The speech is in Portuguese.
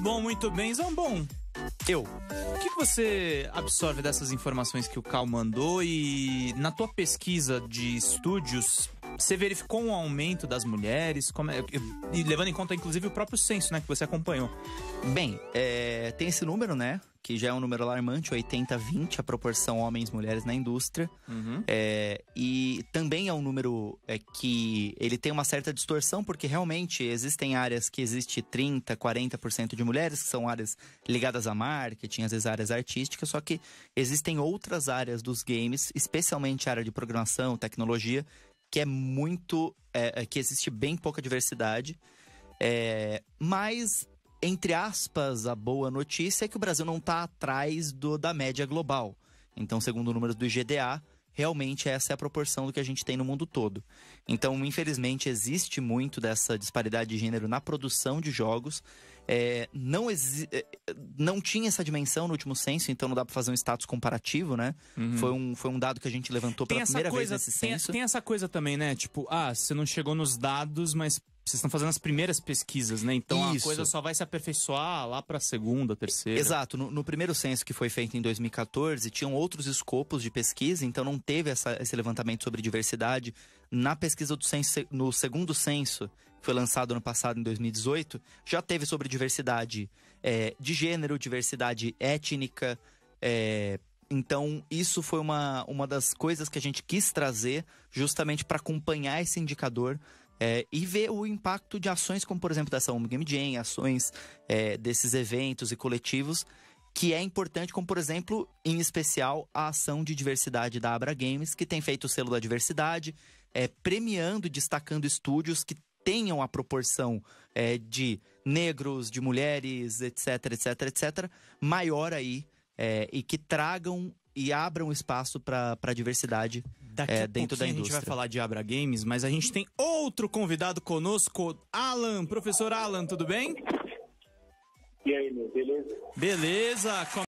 bom, muito bem. Zambon, eu. O que você absorve dessas informações que o Cal mandou e na tua pesquisa de estúdios, você verificou um aumento das mulheres? É, e levando em conta, inclusive, o próprio censo, né, que você acompanhou. Bem, é, tem esse número, né? que já é um número alarmante, 80-20 a proporção homens-mulheres na indústria. Uhum. É, e também é um número é, que ele tem uma certa distorção, porque realmente existem áreas que existe 30, 40% de mulheres, que são áreas ligadas a marketing, às vezes áreas artísticas, só que existem outras áreas dos games, especialmente a área de programação, tecnologia, que é muito. É, é que existe bem pouca diversidade. É, mas entre aspas, a boa notícia é que o Brasil não está atrás do, da média global. Então, segundo números do IGDA, realmente essa é a proporção do que a gente tem no mundo todo. Então, infelizmente, existe muito dessa disparidade de gênero na produção de jogos. É, não, é, não tinha essa dimensão no último censo, então não dá para fazer um status comparativo, né? Uhum. Foi, um, foi um dado que a gente levantou pela primeira coisa, vez nesse tem, censo. Tem essa coisa também, né? Tipo, ah, você não chegou nos dados, mas vocês estão fazendo as primeiras pesquisas, né? Então Isso. a coisa só vai se aperfeiçoar lá para a segunda, terceira. Exato. No, no, primeiro censo que foi feito em 2014, tinham outros escopos de pesquisa, então não teve essa, esse levantamento sobre diversidade. Na pesquisa do censo, no segundo censo, que foi lançado ano passado, em 2018, já teve sobre diversidade é, de gênero, diversidade étnica. É, então, isso foi uma, uma das coisas que a gente quis trazer justamente para acompanhar esse indicador é, e ver o impacto de ações como, por exemplo, dessa Home Game Jam, ações é, desses eventos e coletivos, que é importante, como, por exemplo, em especial, a ação de diversidade da Abra Games, que tem feito o selo da diversidade, é, premiando e destacando estúdios que tenham a proporção é, de negros, de mulheres, etc, etc, etc, maior aí, é, e que tragam e abram espaço para a diversidade Daqui é, dentro da indústria. a gente vai falar de Abra Games, mas a gente tem outro convidado conosco, Alan. Professor Alan, tudo bem? E aí, meu, beleza? Beleza.